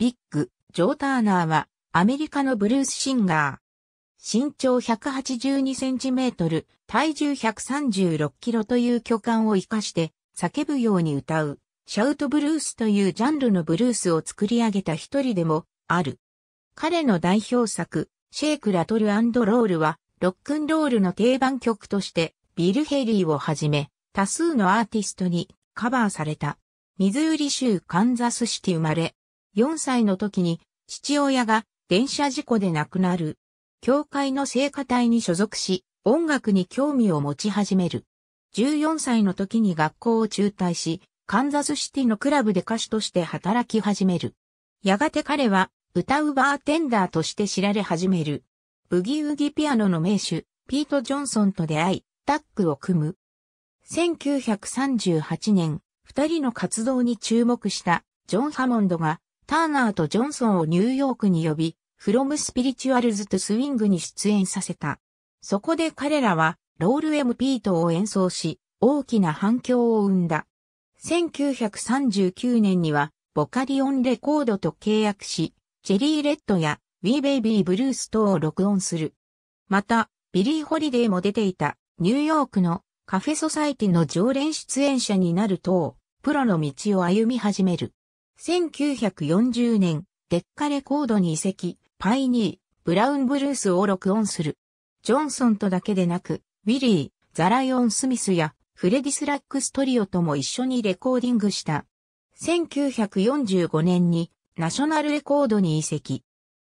ビッグ、ジョー・ターナーは、アメリカのブルースシンガー。身長1 8 2トル、体重1 3 6キロという巨漢を活かして、叫ぶように歌う、シャウトブルースというジャンルのブルースを作り上げた一人でも、ある。彼の代表作、シェイク・ラトル・アンド・ロールは、ロックンロールの定番曲として、ビル・ヘリーをはじめ、多数のアーティストにカバーされた。ミズーリ州カンザスシティ生まれ、4歳の時に父親が電車事故で亡くなる。教会の聖歌隊に所属し、音楽に興味を持ち始める。14歳の時に学校を中退し、カンザスシティのクラブで歌手として働き始める。やがて彼は歌うバーテンダーとして知られ始める。ブギウギピアノの名手、ピート・ジョンソンと出会い、タッグを組む。1938年、二人の活動に注目したジョン・ハモンドがターナーとジョンソンをニューヨークに呼び、フロムスピリチュアルズとスウィングに出演させた。そこで彼らは、ロール MP トを演奏し、大きな反響を生んだ。1939年には、ボカリオンレコードと契約し、チェリーレッドや We Baby ー・ブルース等を録音する。また、ビリー・ホリデーも出ていたニューヨークのカフェソサイティの常連出演者になる等、プロの道を歩み始める。1940年、デッカレコードに移籍、パイニー、ブラウンブルースを録音する。ジョンソンとだけでなく、ウィリー、ザライオン・スミスや、フレディス・ラックストリオとも一緒にレコーディングした。1945年に、ナショナルレコードに移籍。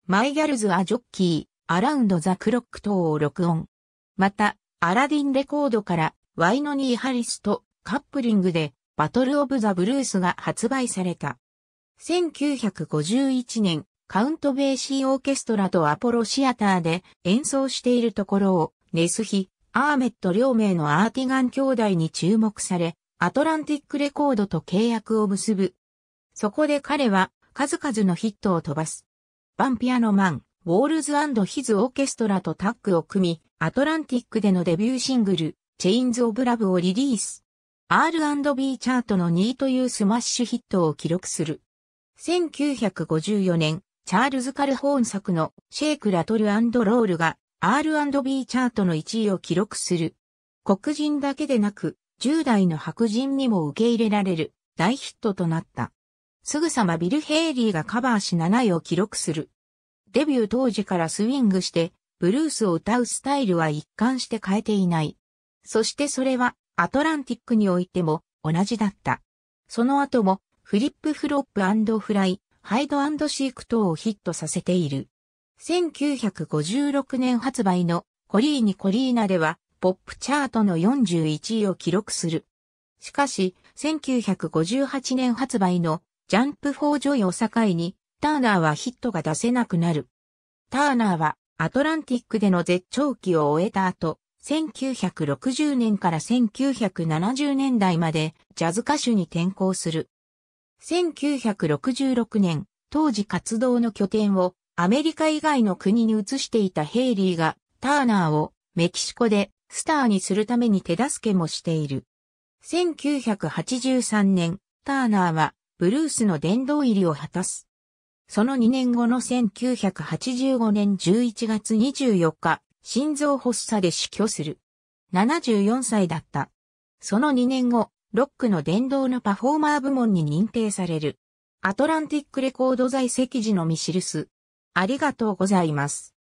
マイギャルズ・ア・ジョッキー、アラウンド・ザ・クロック等を録音。また、アラディンレコードから、ワイノニー・ハリスとカップリングで、バトル・オブ・ザ・ブルースが発売された。1951年、カウントベーシーオーケストラとアポロシアターで演奏しているところを、ネスヒ、アーメット両名のアーティガン兄弟に注目され、アトランティックレコードと契約を結ぶ。そこで彼は数々のヒットを飛ばす。バンピアノマン、ウォールズヒズオーケストラとタッグを組み、アトランティックでのデビューシングル、チェインズ・オブ・ラブをリリース。R&B チャートの2位というスマッシュヒットを記録する。1954年、チャールズ・カルホーン作のシェイク・ラトル・アンド・ロールが R&B チャートの1位を記録する。黒人だけでなく、10代の白人にも受け入れられる大ヒットとなった。すぐさまビル・ヘイリーがカバーし7位を記録する。デビュー当時からスイングして、ブルースを歌うスタイルは一貫して変えていない。そしてそれはアトランティックにおいても同じだった。その後もフリップフロップフライ、ハイドシーク等をヒットさせている。1956年発売のコリーニコリーナでは、ポップチャートの41位を記録する。しかし、1958年発売のジャンプフォージョイを境に、ターナーはヒットが出せなくなる。ターナーはアトランティックでの絶頂期を終えた後、1960年から1970年代までジャズ歌手に転向する。1966年、当時活動の拠点をアメリカ以外の国に移していたヘイリーがターナーをメキシコでスターにするために手助けもしている。1983年、ターナーはブルースの殿堂入りを果たす。その2年後の1985年11月24日、心臓発作で死去する。74歳だった。その2年後、ロックの殿堂のパフォーマー部門に認定される。アトランティックレコード在籍時のシルす。ありがとうございます。